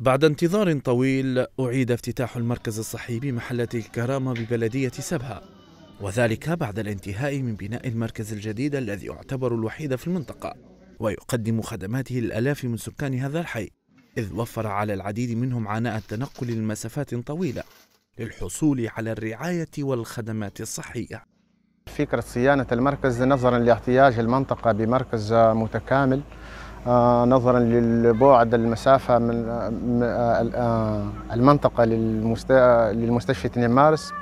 بعد انتظار طويل أعيد افتتاح المركز الصحي بمحلة الكرامة ببلدية سبها وذلك بعد الانتهاء من بناء المركز الجديد الذي يعتبر الوحيد في المنطقة ويقدم خدماته للآلاف من سكان هذا الحي إذ وفر على العديد منهم عناء التنقل لمسافات طويلة للحصول على الرعاية والخدمات الصحية فكرة صيانة المركز نظرا لاحتياج المنطقة بمركز متكامل آه، نظرا للبعد المسافة من آه، آه، المنطقة للمستشفى 2 مارس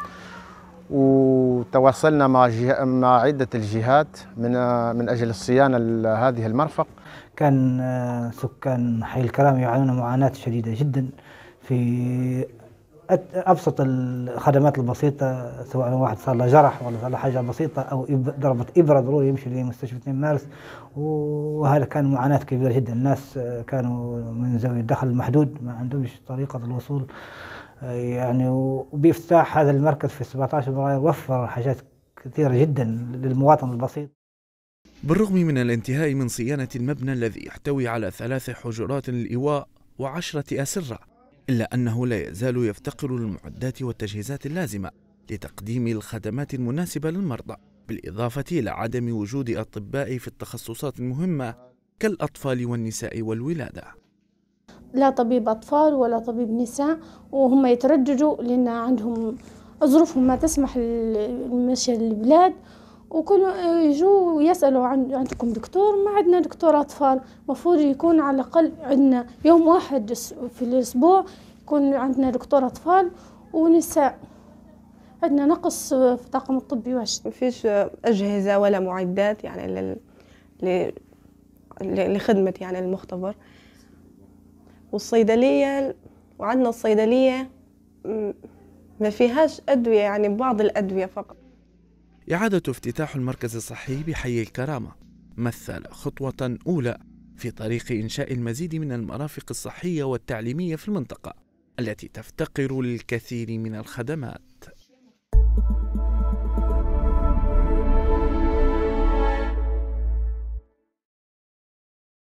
وتواصلنا مع مع عدة الجهات من من أجل الصيانة لهذه المرفق كان سكان حي الكرام يعانون معاناة شديدة جدا في ابسط الخدمات البسيطه سواء واحد صار له جرح ولا صار له حاجه بسيطه او ضربت ابره ضروري يمشي لمستشفى 2 مارس وهذا كان معاناه كبيره جدا الناس كانوا من زاويه الدخل محدود ما عندهمش طريقه الوصول يعني وبافتتاح هذا المركز في 17 فبراير وفر حاجات كثيره جدا للمواطن البسيط بالرغم من الانتهاء من صيانه المبنى الذي يحتوي على ثلاث حجرات للايواء وعشره اسره إلا أنه لا يزال يفتقر للمعدات والتجهيزات اللازمة لتقديم الخدمات المناسبة للمرضى بالإضافة إلى عدم وجود أطباء في التخصصات المهمة كالأطفال والنساء والولادة لا طبيب أطفال ولا طبيب نساء وهم يترججوا لأن عندهم ظروفهم ما تسمح المشي للبلاد وكل يجوا يسألوا عن عندكم دكتور ما عندنا دكتور أطفال مفروض يكون على الأقل عندنا يوم واحد في الأسبوع يكون عندنا دكتور أطفال ونساء عندنا نقص في الطاقم الطبي واش ما فيش أجهزة ولا معدات يعني لل... ل... لخدمة يعني المختبر والصيدلية وعندنا الصيدلية ما فيهاش أدوية يعني بعض الأدوية فقط إعادة افتتاح المركز الصحي بحي الكرامة مثل خطوة أولى في طريق إنشاء المزيد من المرافق الصحية والتعليمية في المنطقة التي تفتقر للكثير من الخدمات